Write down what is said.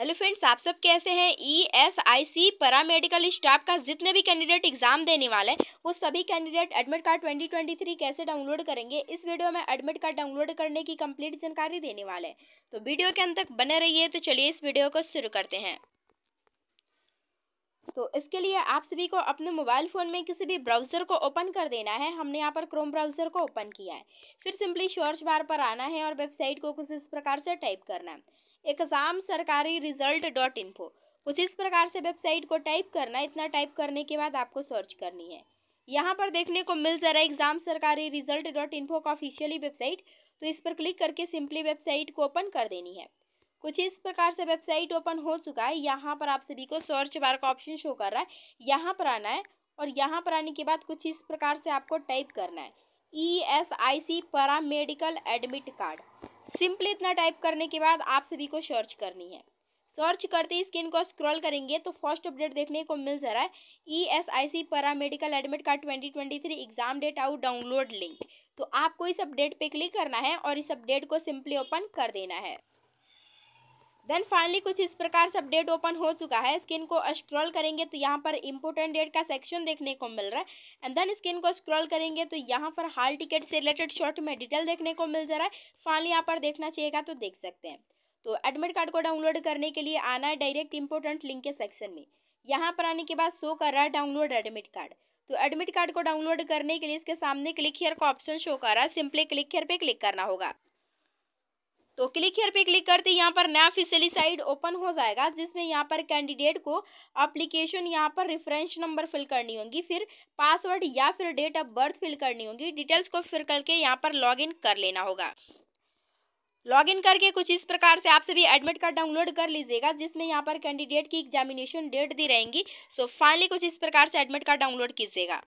hello friends आप सब कैसे हैं E S I C paramedical staff का जितने भी कैंडिडेट एग्जाम देने वाले हैं वो सभी कैंडिडेट एडमिट कार्ड 2023 कैसे डाउनलोड करेंगे इस वीडियो में एडमिट कार्ड डाउनलोड करने की कंप्लीट जानकारी देने वाले हैं तो वीडियो के अंत तक बने रहिए तो चलिए इस वीडियो को शुरू करते हैं तो इसके लिए आप सभी को अपने मोबाइल फ़ोन में किसी भी ब्राउज़र को ओपन कर देना है हमने यहाँ पर क्रोम ब्राउज़र को ओपन किया है फिर सिंपली सर्च बार पर आना है और वेबसाइट को कुछ इस प्रकार से टाइप करना है exam Sarkari result dot info कुछ इस प्रकार से वेबसाइट को टाइप करना है इतना टाइप करने के बाद आपको सर्च करनी है यहाँ पर देखने को मिल जा रहा है exam Sarkari result dot info का ऑफिशियली वेबसाइट तो इस पर क्लिक करके सिंपली वेबसाइट को ओपन कर देनी है कुछ इस प्रकार से वेबसाइट ओपन हो चुका है यहाँ पर आप सभी को सर्च बार का ऑप्शन शो कर रहा है यहाँ पर आना है और यहाँ पर आने के बाद कुछ इस प्रकार से आपको टाइप करना है E S I C medical admit card simply इतना टाइप करने के बाद आप सभी को सर्च करनी है सर्च करते ही स्क्रीन को स्क्रॉल करेंगे तो फर्स्ट अपडेट देखने को मिल जा रहा है E S I C medical admit card twenty twenty three exam date out download link तो आपको इस अपडेट पे क्लिक करना है और इस अपडेट को सिंपली ओपन कर देना है देन फाइनली कुछ इस प्रकार से अपडेट ओपन हो चुका है स्क्रीन को स्क्रॉल करेंगे तो यहाँ पर इंपोर्टेंट डेट का सेक्शन देखने को मिल रहा है एंड देन स्क्रीन को स्क्रॉल करेंगे तो यहाँ पर हाल टिकट से रिलेटेड शॉर्ट में डिटेल देखने को मिल जा रहा है फाइनली यहाँ पर देखना चाहिएगा तो देख सकते हैं तो एडमिट कार्ड को डाउनलोड करने के लिए आना है डायरेक्ट इंपोर्टेंट लिंक के सेक्शन में यहाँ पर आने के बाद शो कर रहा है डाउनलोड एडमिट कार्ड तो एडमिट कार्ड को डाउनलोड करने के लिए इसके सामने क्लिक हेयर का ऑप्शन शो कर रहा है सिंपली क्लिक हेयर पे क्लिक करना होगा तो क्लिक हेयर पे क्लिक करते यहाँ पर नया फिसली साइड ओपन हो जाएगा जिसमें यहाँ पर कैंडिडेट को अप्लीकेशन यहाँ पर रेफरेंस नंबर फिल करनी होगी फिर पासवर्ड या फिर डेट ऑफ बर्थ फिल करनी होगी डिटेल्स को फिर करके यहाँ पर लॉगिन कर लेना होगा लॉगिन करके कुछ इस प्रकार से आप सभी एडमिट कार्ड डाउनलोड कर लीजिएगा जिसमें यहाँ पर कैंडिडेट की एग्जामिनेशन डेट दी रहेंगी सो फाइनली कुछ इस प्रकार से एडमिट कार्ड डाउनलोड कीजिएगा